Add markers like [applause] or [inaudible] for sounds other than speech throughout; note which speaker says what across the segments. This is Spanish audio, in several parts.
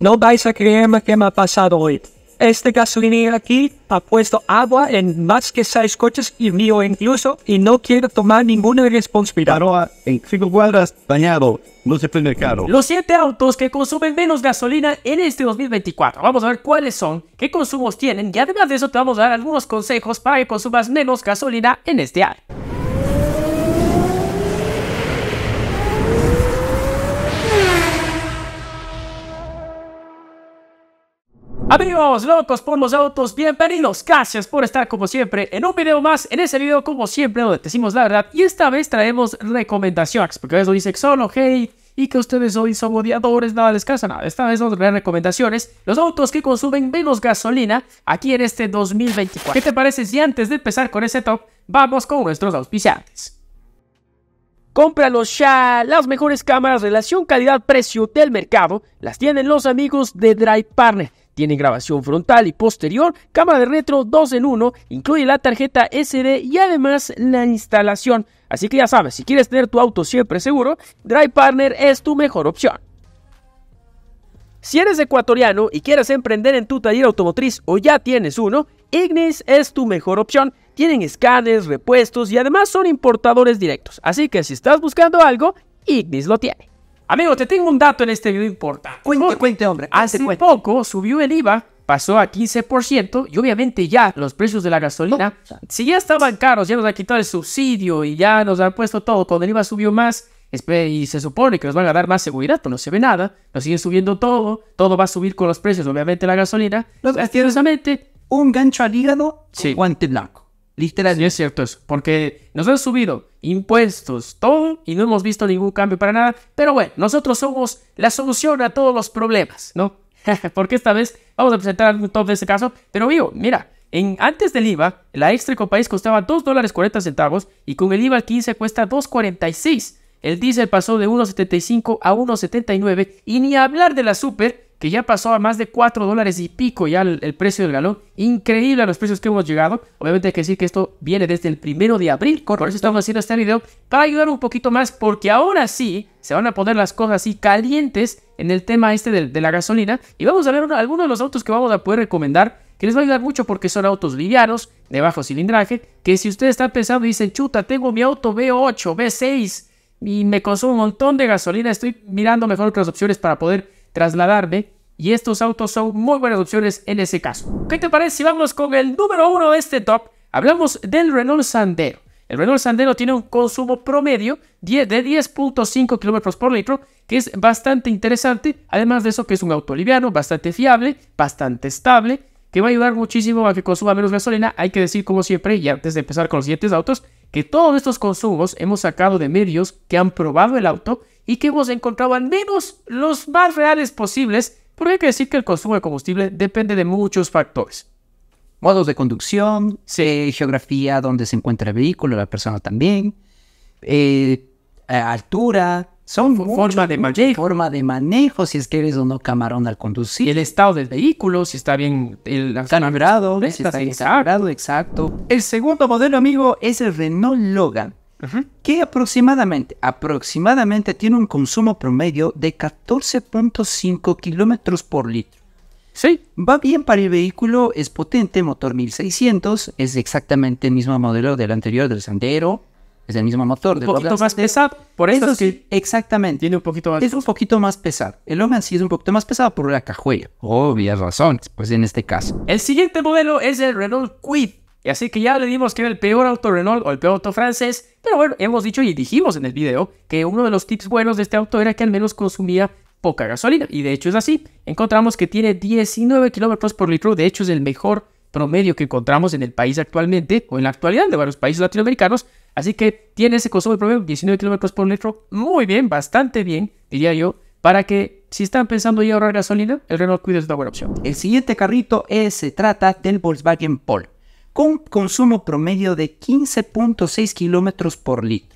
Speaker 1: No vais a creerme que me ha pasado hoy. Este gasolinero aquí ha puesto agua
Speaker 2: en más que seis coches y mío incluso, y no quiero tomar ninguna responsabilidad. en cinco cuadras, bañado, no se Los siete autos que consumen menos gasolina en este 2024. Vamos a ver cuáles son, qué consumos tienen, y además de eso te vamos a dar algunos consejos para que consumas menos gasolina en este año. Amigos, locos por los autos, bienvenidos, gracias por estar como siempre en un video más, en ese video como siempre donde te decimos la verdad y esta vez traemos recomendaciones, porque a veces dice solo hate y que ustedes hoy son odiadores, nada les casa, nada, esta vez nos a recomendaciones, los autos que consumen menos gasolina aquí en este 2024. ¿Qué te parece si antes de empezar con ese top vamos con nuestros auspiciantes? Cómpralos ya. Las mejores cámaras relación calidad-precio del mercado las tienen los amigos de Drive Partner. Tiene grabación frontal y posterior, cámara de retro 2 en 1, incluye la tarjeta SD y además la instalación. Así que ya sabes, si quieres tener tu auto siempre seguro, Drive Partner es tu mejor opción. Si eres ecuatoriano y quieres emprender en tu taller automotriz o ya tienes uno, Ignis es tu mejor opción. Tienen escáneres, repuestos y además son importadores directos. Así que si estás buscando algo, Ignis lo tiene. Amigo, te tengo un dato en este video importante. Cuente, cuente, hombre. Hace poco subió el IVA, pasó a 15% y obviamente ya los precios de la gasolina, si ya estaban caros, ya nos han quitado el subsidio y ya nos han puesto todo, cuando el IVA subió más y se supone que nos van a dar más seguridad, pero no se ve nada, nos siguen subiendo todo, todo va a subir con los precios, obviamente la gasolina. Los pues, Un gancho al hígado, sí. guante blanco. Literal. es cierto eso. Porque nos han subido impuestos, todo, y no hemos visto ningún cambio para nada. Pero bueno, nosotros somos la solución a todos los problemas, ¿no? [laughs] Porque esta vez vamos a presentar un top de este caso. Pero vivo, mira, en, antes del IVA, la extra país costaba 2.40 dólares 40 centavos y con el IVA al 15 cuesta 2.46. El diésel pasó de 1.75 a 1.79 y ni hablar de la super que ya pasó a más de 4 dólares y pico ya el, precio del galón. Increíble los precios que hemos llegado. Obviamente hay que decir que esto viene desde el primero de abril. Por eso estamos haciendo este video para ayudar un poquito más porque ahora sí se van a poner las cosas así calientes en el tema este de, la gasolina. Y vamos a ver algunos de los autos que vamos a poder recomendar que les va a ayudar mucho porque son autos livianos, de bajo cilindraje, que si ustedes están pensando y dicen, chuta, tengo mi auto B 8 B 6 y me consumo un montón de gasolina, estoy mirando mejor otras opciones para poder trasladarme. Y estos autos son muy buenas opciones en ese caso. ¿Qué te parece si vamos con el número uno de este top? Hablamos del Renault Sandero. El Renault Sandero tiene un consumo promedio de 10.5 km por litro, que es bastante interesante. Además de eso, que es un auto liviano, bastante fiable, bastante estable, que va a ayudar muchísimo a que consuma menos gasolina. Hay que decir, como siempre, y antes de empezar con los siguientes autos, que todos estos consumos hemos sacado de medios que han probado el auto y que hemos encontrado al menos los más reales posibles, porque hay que decir que el consumo de combustible depende de muchos factores.
Speaker 1: Modos de conducción, geografía donde se encuentra el vehículo, la persona también, eh, eh, altura, Forma de manejo, si es que eres o no camarón al conducir. El estado del vehículo, si está bien el calibrado, está exacto. exacto. El segundo modelo, amigo, es el Renault Logan, que aproximadamente, aproximadamente tiene un consumo promedio de 14.5 kilómetros por litro. Sí. Va bien para el vehículo, es potente, motor 1600, es exactamente el mismo modelo del anterior, del Sandero es el mismo motor. Un poquito más pesado. Por eso, Exactamente. Tiene un poquito más. Es un poquito más pesado. El Logan sí es un poquito más pesado por la cajuela. Obvias razón pues en este caso.
Speaker 2: El siguiente modelo es el Renault Quid. Y así que ya le dimos que era el peor auto Renault o el peor auto francés. Pero bueno, hemos dicho y dijimos en el video que uno de los tips buenos de este auto era que al menos consumía poca gasolina. Y de hecho es así. Encontramos que tiene 19 kilómetros por litro. De hecho es el mejor promedio que encontramos en el país actualmente o en la actualidad de varios países latinoamericanos Así que tiene ese consumo de promedio 19 kilómetros por litro, muy bien, bastante bien, diría yo, para que si están pensando ya ahorrar gasolina, el Renault Kwid es una buena opción. El siguiente carrito es, se trata del Volkswagen Polo, con
Speaker 1: consumo promedio de 15.6 kilómetros por litro.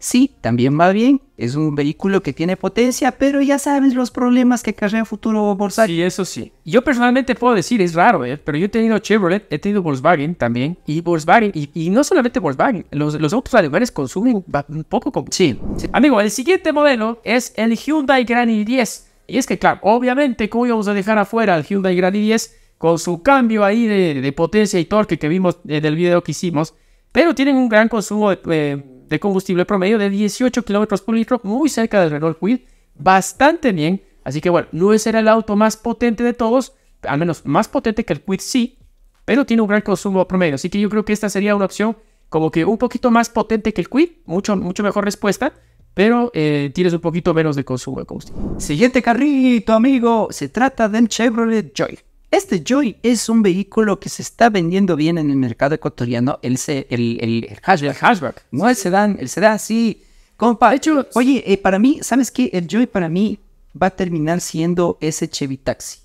Speaker 1: Sí, también va bien, es un vehículo que tiene potencia, pero ya sabes los problemas que acarrea futuro
Speaker 2: Volkswagen. Sí, eso sí. Yo personalmente puedo decir, es raro, ¿eh? pero yo he tenido Chevrolet, he tenido Volkswagen también, y Volkswagen, y, no solamente Volkswagen, los, los autos alemanes consumen un poco combustible. Sí, Amigo, el siguiente modelo es el Hyundai Grand i10. Y es que, claro, obviamente, ¿cómo vamos a dejar afuera al Hyundai Grand i10 con su cambio ahí de, potencia y torque que vimos en eh, el video que hicimos? Pero tienen un gran consumo de... Eh, de combustible promedio de 18 kilómetros por litro, muy cerca del Renault Quid, bastante bien. Así que bueno, no será el auto más potente de todos, al menos más potente que el Quid sí, pero tiene un gran consumo promedio. Así que yo creo que esta sería una opción como que un poquito más potente que el Quid, mucho, mucho mejor respuesta, pero eh, tienes un poquito menos de consumo de combustible. Siguiente carrito, amigo, se
Speaker 1: trata del Chevrolet Joy. Este Joy es un vehículo que se está vendiendo bien en el mercado ecuatoriano, el, el, el, el No el Sedan. el Sedan, sí. Compa, de hecho, oye, eh, para mí, ¿sabes qué? El Joy para mí va a terminar siendo ese Chevy
Speaker 2: Taxi.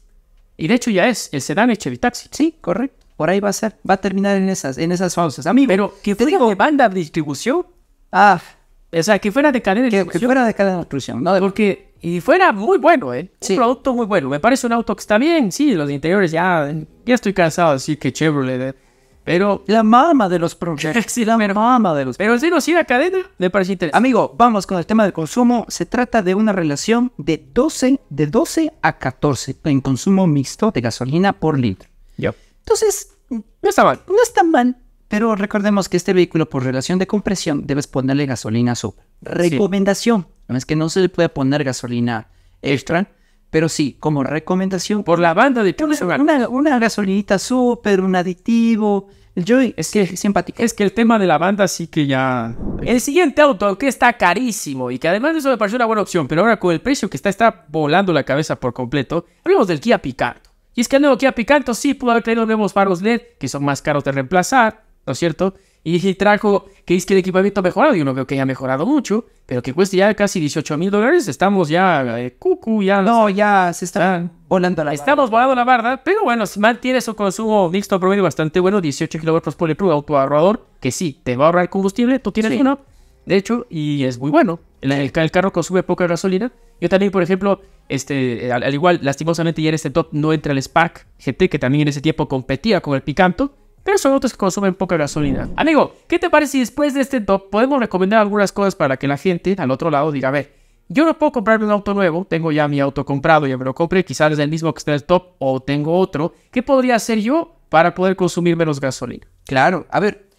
Speaker 2: Y de hecho ya es, el Sedan es Chevy Taxi. Sí, correcto. Por ahí va a ser, va a terminar en esas, en esas a mí pero que fuera de banda de distribución. Ah. O sea, que fuera de cadena de distribución. Que fuera de cadena de distribución. No, de... Porque y fuera muy bueno, ¿eh? Sí. Un producto muy bueno. Me parece un auto que está bien, sí, los interiores ya, ya estoy cansado de decir que Chevrolet. ¿eh? Pero la mama de los proyectos. [laughs] sí, la mama de los. Pero si no, sí, la cadena me parece interesante. Amigo,
Speaker 1: vamos con el tema del consumo. Se trata de una relación de 12, de 12 a 14 en consumo mixto de gasolina por litro. Yo. Entonces, no está mal. No está mal. Pero recordemos que este vehículo, por relación de compresión, debes ponerle gasolina super. Recomendación. Es que no se le puede poner gasolina extra, pero sí, como
Speaker 2: recomendación. Por la banda de Una, una gasolinita súper, un aditivo. El Joy es que es simpático. Es que el tema de la banda sí que ya. El siguiente auto, que está carísimo y que además de eso me pareció una buena opción, pero ahora con el precio que está, está volando la cabeza por completo, hablemos del Kia Picanto. Y es que el nuevo Kia Picanto sí pudo haber tenido nuevos faros LED que son más caros de reemplazar, ¿no es cierto? Y trajo, que es que el equipamiento ha mejorado? Yo no veo que haya mejorado mucho, pero que cueste ya casi 18 mil dólares. Estamos ya, eh, cucu, ya. No, ya se está volando la Estamos volando la barda, pero bueno, mantiene su consumo mixto promedio bastante bueno, 18 kilómetros por litro, ahorrador que sí, te va a ahorrar combustible, tú tienes uno, de hecho, y es muy bueno. El, carro consume poca gasolina. Yo también, por ejemplo, este, al, igual, lastimosamente ya en este top no entra el SPAC GT, que también en ese tiempo competía con el Picanto pero son otros que consumen poca gasolina. Amigo, ¿qué te parece si después de este top podemos recomendar algunas cosas para que la gente al otro lado diga, a ver, yo no puedo comprarme un auto nuevo, tengo ya mi auto comprado, ya me lo compré, quizás es el mismo que está en el top o tengo otro, ¿qué podría hacer yo para poder consumir menos gasolina? Claro, a ver,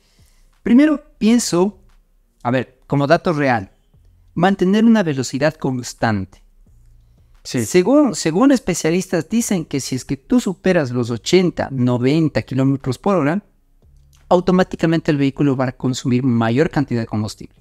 Speaker 2: primero pienso, a ver, como dato real,
Speaker 1: mantener una velocidad constante. Según, según especialistas dicen que si es que tú superas los 80, 90 kilómetros por hora, automáticamente el vehículo va a consumir mayor cantidad de combustible.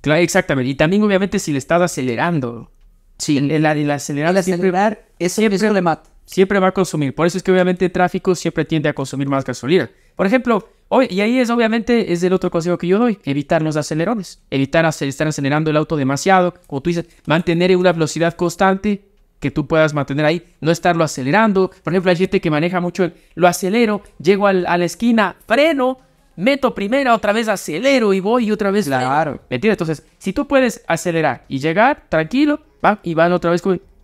Speaker 2: Claro, exactamente. Y también obviamente si le estás acelerando. Sí, el, el, el acelerar, el acelerar siempre, siempre, Siempre va a consumir. Por eso es que obviamente el tráfico siempre tiende a consumir más gasolina. Por ejemplo, hoy, y ahí es obviamente es el otro consejo que yo doy, evitar los acelerones, evitar hacer, estar acelerando el auto demasiado, como tú dices, mantener una velocidad constante que tú puedas mantener ahí, no estarlo acelerando. Por ejemplo, hay gente que maneja mucho lo acelero, llego a la esquina, freno, meto primera, otra vez acelero y voy y otra vez. Claro. ¿Me entiendes? Entonces, si tú puedes acelerar y llegar tranquilo, va, y van otra vez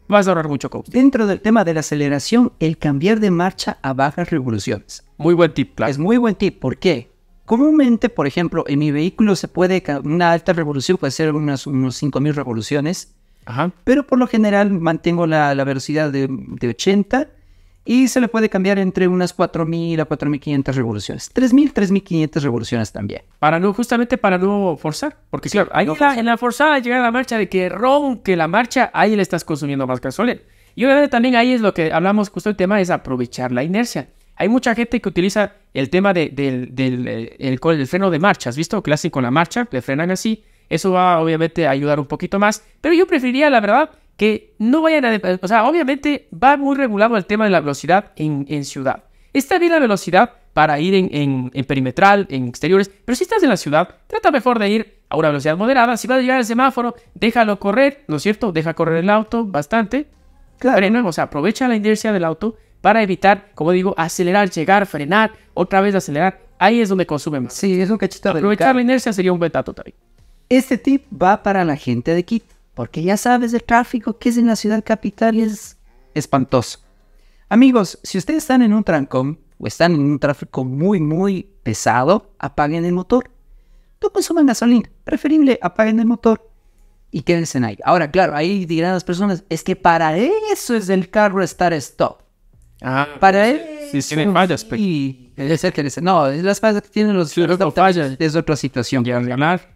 Speaker 2: Vas a ahorrar mucho combustible Dentro del tema de la
Speaker 1: aceleración, el cambiar de marcha a bajas revoluciones. Muy buen tip, claro. Es muy buen tip. ¿Por qué? Comúnmente, por ejemplo, en mi vehículo se puede, una alta revolución puede ser unas, unos 5.000 revoluciones pero por lo general mantengo la, velocidad de, 80 y se le puede cambiar entre unas 4.000 a 4.500 revoluciones. 3.000,
Speaker 2: 3.500 revoluciones también. Para no, justamente para no forzar. Porque claro, ahí en, la, forzada llega la marcha de que ronque la marcha, ahí le estás consumiendo más gasolina. Y obviamente también ahí es lo que hablamos justo el tema, es aprovechar la inercia. Hay mucha gente que utiliza el tema del, del, eh, el, freno de marcha. ¿Has visto? Clásico la marcha, le frenan así eso va obviamente a ayudar un poquito más, pero yo preferiría, la verdad, que no vayan a... O sea, obviamente va muy regulado el tema de la velocidad en, en ciudad. Está bien la velocidad para ir en, en, perimetral, en exteriores, pero si estás en la ciudad, trata mejor de ir a una velocidad moderada. Si vas a llegar al semáforo, déjalo correr, ¿no es cierto? Deja correr el auto bastante. Claro, no, o sea, aprovecha la inercia del auto para evitar, como digo, acelerar, llegar, frenar, otra vez acelerar. Ahí es donde consume más. Sí, es un cachito Aprovechar la inercia sería un buen dato también.
Speaker 1: Este tip va para la gente de Quito, porque ya sabes el tráfico que es en la ciudad capital es espantoso. Amigos, si ustedes están en un trancón o están en un tráfico muy, muy pesado, apaguen el motor. Tú consuman gasolina, preferible apaguen el motor y quédense ahí. Ahora, claro, ahí dirán las personas, es que para eso es el carro estar stop. Ah, para él.
Speaker 2: Si tiene fallas, pues.
Speaker 1: que es No, las fallas que
Speaker 2: tienen los. Es otra situación. Quieren ganar.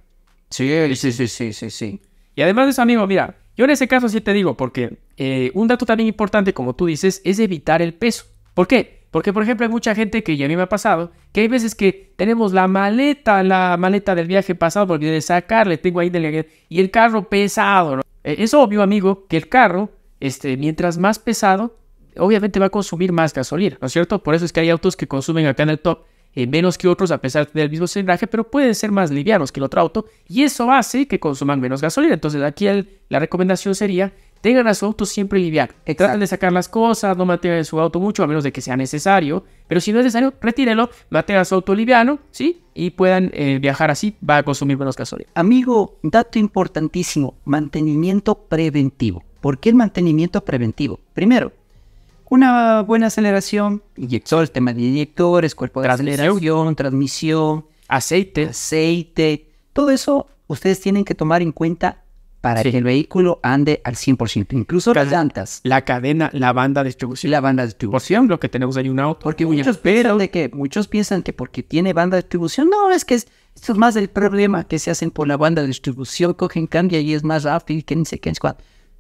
Speaker 2: Sí, sí, sí, sí, sí, sí. Y además de eso, amigo, mira, yo en ese caso sí te digo, porque eh, un dato también importante, como tú dices, es evitar el peso. ¿Por qué? Porque, por ejemplo, hay mucha gente que ya a mí me ha pasado, que hay veces que tenemos la maleta, la maleta del viaje pasado, porque de sacarle, tengo ahí, del, y el carro pesado, ¿no? Eh, es obvio, amigo, que el carro, este, mientras más pesado, obviamente va a consumir más gasolina, ¿no es cierto? Por eso es que hay autos que consumen acá en el top eh, menos que otros a pesar del mismo cilindraje, pero pueden ser más livianos que el otro auto y eso hace que consuman menos gasolina. Entonces aquí la recomendación sería tengan a su auto siempre liviano. Eh, traten de sacar las cosas, no mantengan su auto mucho, a menos de que sea necesario. Pero si no es necesario, retírelo, mantengan su auto liviano, ¿sí? Y puedan eh, viajar así, va a consumir menos gasolina. Amigo, dato importantísimo,
Speaker 1: mantenimiento preventivo. ¿Por qué el mantenimiento preventivo? Primero, una buena aceleración, inyector, el tema de inyectores, cuerpo de transmisión. aceleración, transmisión, aceite, aceite, todo eso ustedes tienen que tomar en cuenta para que el vehículo ande al 100%, incluso las llantas. La cadena, la banda de distribución. La banda de distribución. Por lo que tenemos ahí un auto. Porque muchos piensan, que, muchos piensan que porque tiene banda de distribución, no, es que es, esto es más el problema que se hacen por la banda de distribución, cogen cambio y es más rápido que ni sé qué,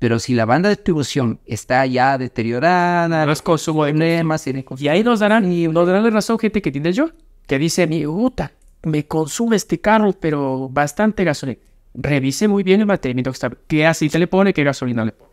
Speaker 1: pero si la banda de distribución está ya deteriorada,
Speaker 2: los consumo problemas, de y ahí nos darán, y nos darán la razón gente que tiene yo, que dice, mi puta, me consume este carro, pero bastante gasolina. Revise muy bien el mantenimiento que está, qué le pone, que gasolina le pone.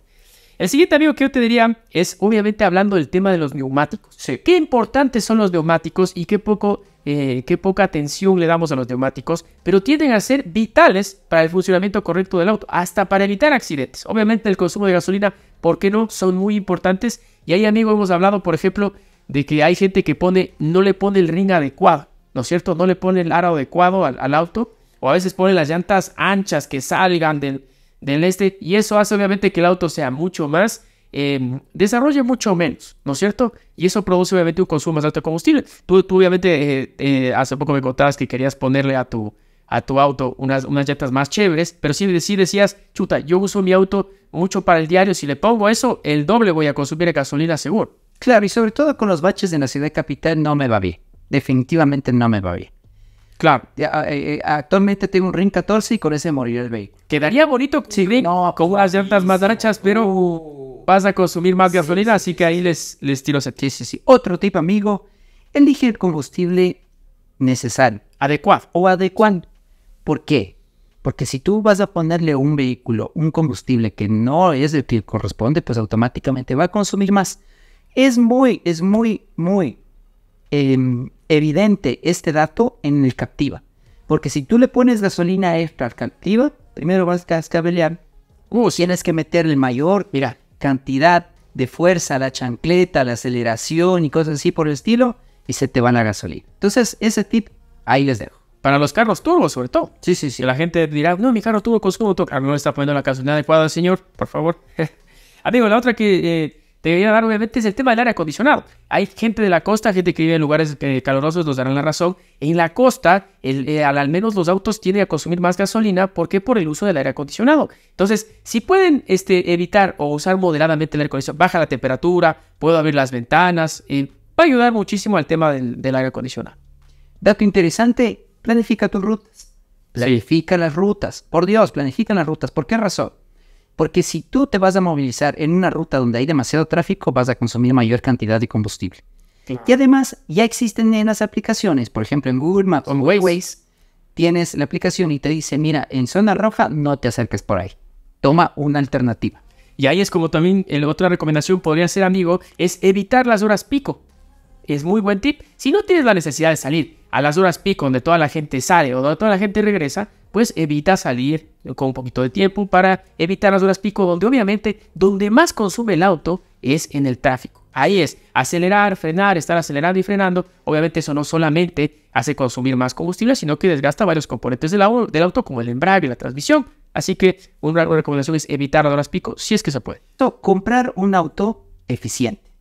Speaker 2: El siguiente amigo que yo te diría es obviamente hablando del tema de los neumáticos. Qué importantes son los neumáticos y qué, poco, eh, qué poca atención le damos a los neumáticos, pero tienden a ser vitales para el funcionamiento correcto del auto, hasta para evitar accidentes. Obviamente el consumo de gasolina, ¿por qué no? Son muy importantes. Y ahí, amigo, hemos hablado, por ejemplo, de que hay gente que pone, no le pone el ring adecuado, ¿no es cierto? No le pone el aro adecuado al auto, o a veces pone las llantas anchas que salgan del del este y eso hace obviamente que el auto sea mucho más, em, desarrolle mucho menos, ¿no es cierto? Y eso produce obviamente un consumo más alto de combustible. Tú, obviamente eh, eh, hace poco me contabas que querías ponerle a tu, a tu auto unas, unas llantas más chéveres, pero si, decías, chuta, yo uso mi auto mucho para el diario, si le pongo eso, el doble voy a consumir gasolina seguro.
Speaker 1: Claro, y sobre todo con los baches en la ciudad capital no me va bien. Definitivamente no me va bien.
Speaker 2: Claro. Eh, actualmente tengo un RIN 14 y con ese morir el vehículo. Quedaría bonito chile no, con pues, unas llantas más anchas, pero uh. vas a consumir más gasolina, así que ahí les, les tiro ese Otro tip, amigo, elige el combustible necesario.
Speaker 1: Adecuado. O adecuado. ¿Por qué? Porque si tú vas a ponerle a un vehículo un combustible que no es el que corresponde, pues automáticamente va a consumir más. Es muy, es muy, muy em, evidente este dato en el Captiva. Porque si tú le pones gasolina extra al Captiva, primero vas a escabelear, uh, tienes que meter el mayor, mira, cantidad de fuerza a la chancleta, la aceleración y cosas así por el estilo, y se te van a gasolina. Entonces, ese tip
Speaker 2: ahí les dejo. Para los carros turbos, sobre todo. Sí, sí, sí. la gente dirá, no, mi carro turbo consumo, ah, no está poniendo la gasolina adecuada, señor, por favor. [laughs] Amigo, la otra que eh, te voy a dar obviamente es el tema del aire acondicionado. Hay gente de la costa, gente que vive en lugares eh, calurosos, nos darán la razón. En la costa, eh, al, menos los autos tienden a consumir más gasolina ¿por qué? por el uso del aire acondicionado. Entonces, si pueden este, evitar o usar moderadamente el aire acondicionado, baja la temperatura, puedo abrir las ventanas, eh, va a ayudar muchísimo al tema del, aire acondicionado. Dato
Speaker 1: interesante, planifica tus rutas. Planifica las rutas. Por Dios, planifica las rutas. ¿Por qué razón? Porque si tú te vas a movilizar en una ruta donde hay demasiado tráfico, vas a consumir mayor cantidad de combustible. Y además ya existen en las aplicaciones, por ejemplo en Google Maps o en Waze, tienes la aplicación y te dice, mira, en zona roja no te acerques por ahí, toma una alternativa.
Speaker 2: Y ahí es como también otra recomendación podría ser, amigo, es evitar las horas pico es muy buen tip. Si no tienes la necesidad de salir a las horas pico donde toda la gente sale o donde toda la gente regresa, pues evita salir con un poquito de tiempo para evitar las horas pico donde obviamente donde más consume el auto es en el tráfico. Ahí es, acelerar, frenar, estar acelerando y frenando. Obviamente eso no solamente hace consumir más combustible, sino que desgasta varios componentes del auto, como el embrague, y la transmisión. Así que una recomendación es evitar las horas pico si es que se puede. Comprar un auto eficiente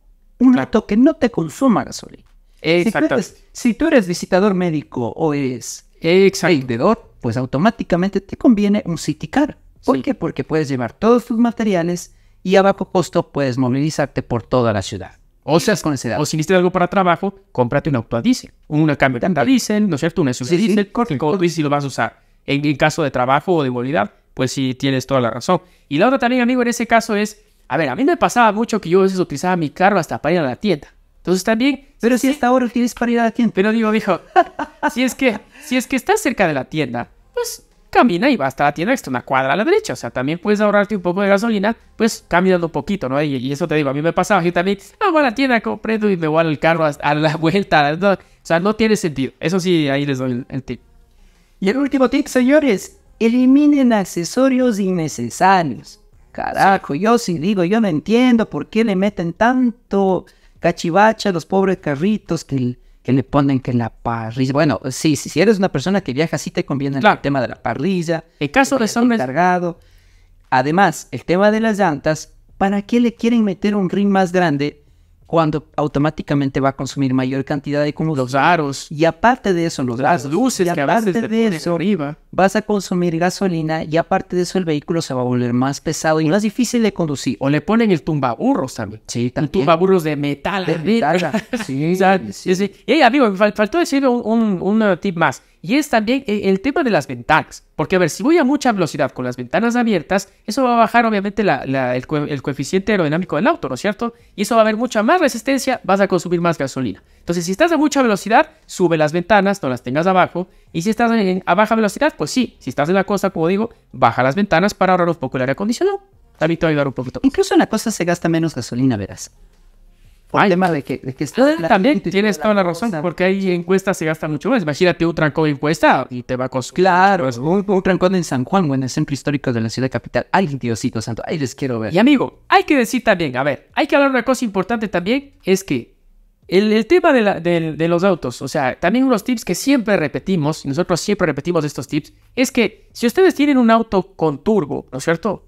Speaker 1: un auto que no te consuma gasolina. Exacto. Si tú, eres, visitador médico o eres vendedor, pues automáticamente te conviene un City Car. ¿Por qué? Porque puedes llevar todos tus materiales y a bajo costo puedes movilizarte por toda la ciudad.
Speaker 2: O sea, con ese o si necesitas algo para trabajo, cómprate un auto a diésel, una camioneta a diésel, ¿no es cierto? Una SUV sí, diésel, sí, si lo vas a usar. En, el caso de trabajo o de movilidad, pues sí, tienes toda la razón. Y la otra también, amigo, en ese caso es a ver, a mí me pasaba mucho que yo a veces utilizaba mi carro hasta para ir a la tienda. Entonces también... Pero si hasta ahora tienes para ir a la tienda. Pero digo, dijo, si es que, si es que estás cerca de la tienda, pues camina y va hasta la tienda que está una cuadra a la derecha. O sea, también puedes ahorrarte un poco de gasolina, pues caminando un poquito, ¿no? Y, eso te digo, a mí me pasaba, yo también, ah, a la tienda, compré y me voy al carro a la [laughs] vuelta. o sea, no tiene sentido. Eso sí, ahí les doy el tip.
Speaker 1: Y el último tip, señores, eliminen accesorios innecesarios. Carajo, yo sí digo, yo no entiendo por qué le meten tanto cachivacha a los pobres carritos que, que le ponen que la parrilla. Bueno, sí, sí, si eres una persona que viaja, sí te conviene el tema de la parrilla. El caso de son cargado. Además, el tema de las llantas, ¿para qué le quieren meter un ring más grande cuando automáticamente va a consumir mayor cantidad de combustible. Los aros. Y aparte de eso, los las luces aparte de eso, arriba. vas a consumir gasolina y aparte de eso el vehículo se va a
Speaker 2: volver más pesado y más difícil de conducir. O le ponen el tumbaburros también. Sí, también. El tumbaburros de metal. De metal. [laughs] sí, sí, sí. Y amigo, faltó decir un, un tip más. Y es también eh, el tema de las ventanas. Porque, a ver, si voy a mucha velocidad con las ventanas abiertas, eso va a bajar obviamente el, coeficiente aerodinámico del auto, ¿no es cierto? Y eso va a haber mucha más resistencia, vas a consumir más gasolina. Entonces, si estás a mucha velocidad, sube las ventanas, no las tengas abajo. Y si estás a baja velocidad, pues sí, si estás en la costa, como digo, baja las ventanas para ahorrar un poco el aire acondicionado. También te va a ayudar un poquito. Incluso en la costa se gasta menos gasolina, verás por el tema de que, ah, también tienes toda la razón, porque hay encuestas se gastan mucho más. Imagínate un trancón encuesta y te va a costar. Claro, un, trancón en San Juan o en el centro histórico de la ciudad capital. alguien Diosito santo, ahí les quiero ver. Y amigo, hay que decir también, a ver, hay que hablar una cosa importante también, es que el, tema de, de, los autos, o sea, también unos tips que siempre repetimos, nosotros siempre repetimos estos tips, es que si ustedes tienen un auto con turbo, ¿no es cierto?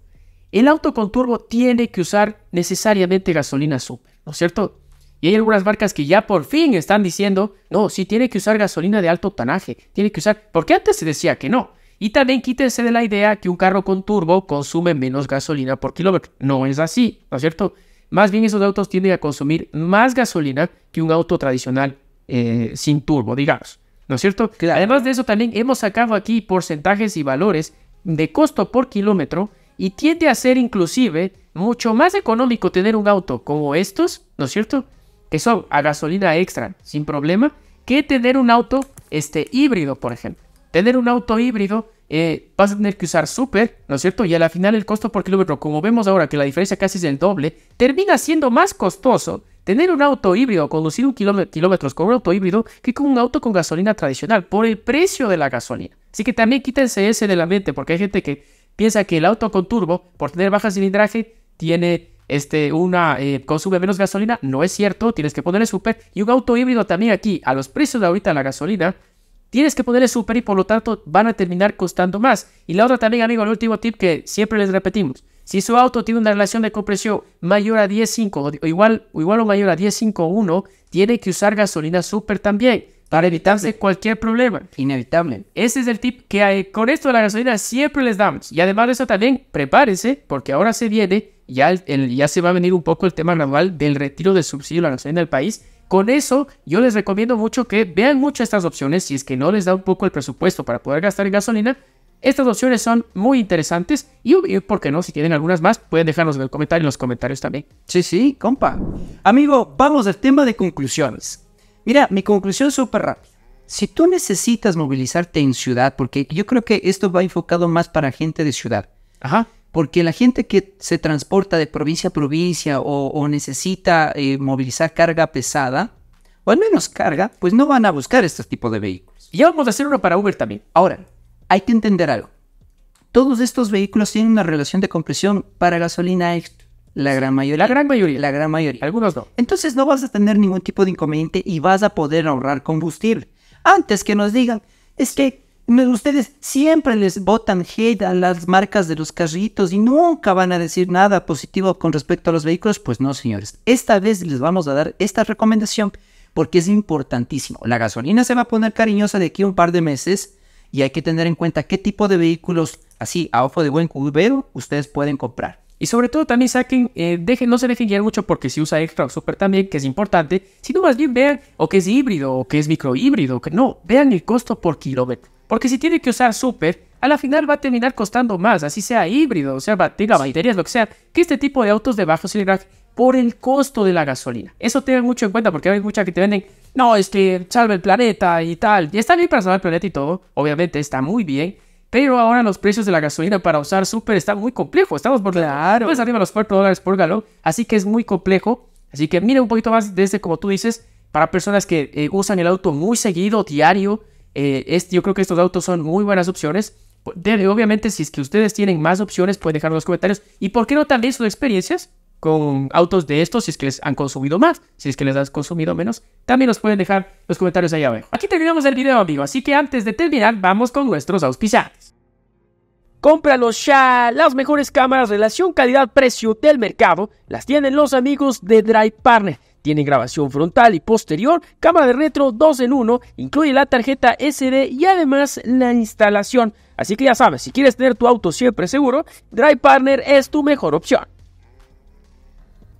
Speaker 2: El auto con turbo tiene que usar necesariamente gasolina super, ¿no es cierto? Y hay algunas marcas que ya por fin están diciendo, no, si tiene que usar gasolina de alto Tanaje, tiene que usar, porque antes se decía que no. Y también quítense de la idea que un carro con turbo consume menos gasolina por kilómetro. No es así, ¿no es cierto? Más bien esos autos tienden a consumir más gasolina que un auto tradicional eh, sin turbo, digamos. ¿No es cierto? Además de eso, también hemos sacado aquí porcentajes y valores de costo por kilómetro y tiende a ser inclusive mucho más económico tener un auto como estos, ¿no es cierto? que son a gasolina extra, sin problema, que tener un auto este, híbrido, por ejemplo. Tener un auto híbrido, eh, vas a tener que usar súper, ¿no es cierto? Y al final el costo por kilómetro, como vemos ahora que la diferencia casi es el doble, termina siendo más costoso tener un auto híbrido, conducir un kilómetros con un auto híbrido, que con un auto con gasolina tradicional, por el precio de la gasolina. Así que también quítense ese del ambiente porque hay gente que piensa que el auto con turbo, por tener baja cilindraje, tiene este, una, eh, consume menos gasolina. No es cierto, tienes que ponerle super Y un auto híbrido también aquí, a los precios de ahorita la gasolina, tienes que ponerle super y por lo tanto van a terminar costando más. Y la otra también, amigo, el último tip que siempre les repetimos. Si su auto tiene una relación de compresión mayor a 10.5 o igual, o igual o mayor a 10.5.1, tiene que usar gasolina super también para evitarse cualquier problema. Inevitable. Ese es el tip que eh, con esto de la gasolina siempre les damos. Y además de eso también, prepárense porque ahora se viene ya, ya se va a venir un poco el tema gradual del retiro del subsidio a la gasolina del país. Con eso, yo les recomiendo mucho que vean mucho estas opciones, si es que no les da un poco el presupuesto para poder gastar en gasolina. Estas opciones son muy interesantes y, ¿por qué no? Si tienen algunas más, pueden dejarnos en el comentario, en los comentarios también. Sí, sí, compa. Amigo,
Speaker 1: vamos al tema de conclusiones. Mira, mi conclusión súper rápida. Si tú necesitas movilizarte en ciudad, porque yo creo que esto va enfocado más para gente de ciudad. Ajá porque la gente que se transporta de provincia a provincia o, necesita eh, movilizar carga pesada, o al menos carga, pues no van a buscar este tipos de vehículos. Y ya vamos a hacer uno para Uber también. Ahora, hay que entender algo. Todos estos vehículos tienen una relación de compresión para gasolina extra. La gran mayoría. La gran mayoría. La gran mayoría. Algunos no. Entonces no vas a tener ningún tipo de inconveniente y vas a poder ahorrar combustible. Antes que nos digan, es que Ustedes siempre les botan hate a las marcas de los carritos y nunca van a decir nada positivo con respecto a los vehículos. Pues no, señores. Esta vez les vamos a dar esta recomendación porque es importantísimo. La gasolina se va a poner cariñosa de aquí a un par de meses y hay que tener en cuenta qué tipo de vehículos así a ojo de buen cubero ustedes
Speaker 2: pueden comprar. Y sobre todo también saquen, eh, dejen, no se dejen guiar mucho porque si usa extra o super también, que es importante, sino más bien vean o que es híbrido o que es microhíbrido, que no, vean el costo por kilómetro. Porque si tiene que usar Super, a la final va a terminar costando más, así sea híbrido, o sea, batería, baterías, lo que sea, que este tipo de autos de bajo cilindraje por el costo de la gasolina. Eso tengan mucho en cuenta porque hay muchas que te venden, no, es que salve el planeta y tal. Y está bien para salvar el planeta y todo, obviamente está muy bien. Pero ahora los precios de la gasolina para usar super está muy complejo. Estamos por claro. Pues arriba los 4 dólares por galón, así que es muy complejo. Así que mire un poquito más desde como tú dices, para personas que eh, usan el auto muy seguido, diario, eh, yo creo que estos autos son muy buenas opciones. obviamente, si es que ustedes tienen más opciones, pueden dejar en los comentarios. ¿Y por qué no también sus experiencias con autos de estos, si es que les han consumido más, si es que les han consumido menos? También los pueden dejar los comentarios ahí abajo. Aquí terminamos el video, amigo. Así que antes de terminar, vamos con nuestros auspiciantes. Cómpralos ya. Las mejores cámaras relación calidad-precio del mercado las tienen los amigos de Drive Partner. Tiene grabación frontal y posterior, cámara de retro 2 en 1, incluye la tarjeta SD y además la instalación. Así que ya sabes, si quieres tener tu auto siempre seguro, Drive Partner es tu mejor opción.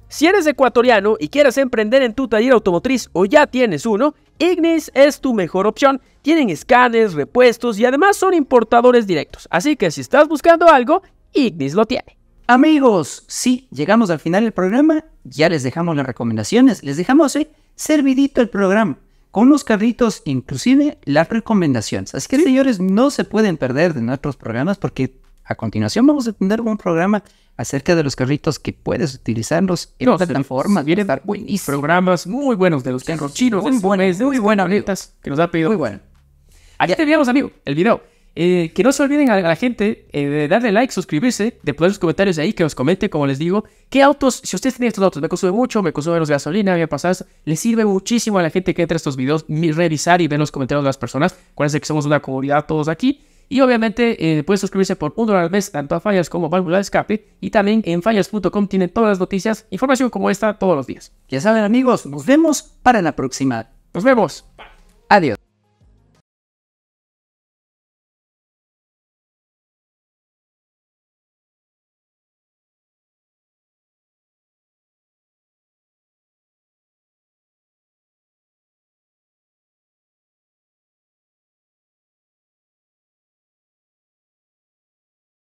Speaker 2: Si eres ecuatoriano y quieres emprender en tu taller automotriz o ya tienes uno, Ignis es tu mejor opción. Tienen escáneres, repuestos y además son importadores directos. Así que si estás buscando algo, Ignis lo
Speaker 1: tiene. Amigos, sí, llegamos al final del programa, ya les dejamos las recomendaciones, les dejamos servidito el programa, con los carritos, inclusive las recomendaciones. Así que señores, no se pueden perder de nuestros programas porque a continuación vamos a tener un programa acerca de los carritos que puedes utilizarlos en no, plataformas.
Speaker 2: dar buenísimo. programas muy buenos de los carros chinos, muy buenos, muy buenas, que nos ha pedido. Muy bueno. Aquí te amigo, el video. Eh, que no se olviden a la gente eh, de darle like, suscribirse, de poner sus comentarios ahí, que nos comente, como les digo, qué autos, si ustedes tienen estos autos, me consume mucho, me consume menos gasolina, me pasa les sirve muchísimo a la gente que entra a estos videos revisar y ver los comentarios de las personas. Acuérdense que somos una comunidad todos aquí. Y obviamente eh, pueden suscribirse por un dólar al mes tanto a Fallas como a Válvula de Escape. Y también en fallas.com tienen todas las noticias, información como esta todos los días. Ya saben amigos, nos vemos para la próxima. Nos vemos. Adiós.